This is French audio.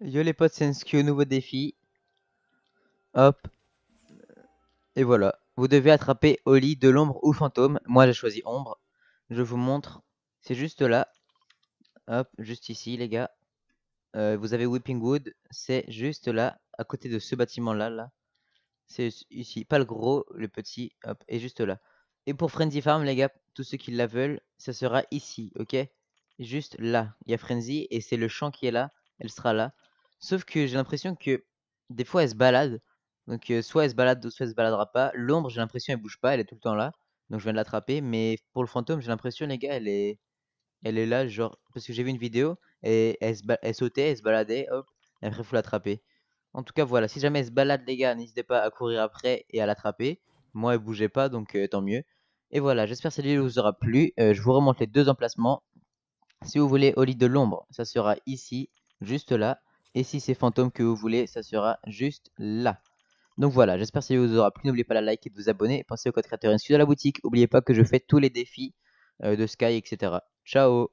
Yo les potes, c'est un nouveau défi. Hop. Et voilà. Vous devez attraper Oli de l'ombre ou fantôme. Moi j'ai choisi ombre. Je vous montre. C'est juste là. Hop, juste ici les gars. Euh, vous avez Whipping Wood. C'est juste là, à côté de ce bâtiment là. là. C'est ici. Pas le gros, le petit. Hop, et juste là. Et pour Frenzy Farm les gars, tous ceux qui la veulent, ça sera ici, ok Juste là. Il y a Frenzy et c'est le champ qui est là. Elle sera là. Sauf que j'ai l'impression que des fois elle se balade. Donc euh, soit elle se balade, soit elle se baladera pas. L'ombre, j'ai l'impression elle bouge pas, elle est tout le temps là. Donc je viens de l'attraper. Mais pour le fantôme, j'ai l'impression les gars, elle est, elle est là, genre parce que j'ai vu une vidéo et elle, se elle sautait, elle se baladait, hop, et après faut l'attraper. En tout cas voilà, si jamais elle se balade les gars, n'hésitez pas à courir après et à l'attraper. Moi elle bougeait pas, donc euh, tant mieux. Et voilà, j'espère que cette vidéo vous aura plu. Euh, je vous remonte les deux emplacements. Si vous voulez au lit de l'ombre, ça sera ici, juste là. Et si c'est fantôme que vous voulez, ça sera juste là. Donc voilà, j'espère que ça vous aura plu. N'oubliez pas la liker et de vous abonner. Pensez au code créateur inscrit dans la boutique. N'oubliez pas que je fais tous les défis euh, de Sky, etc. Ciao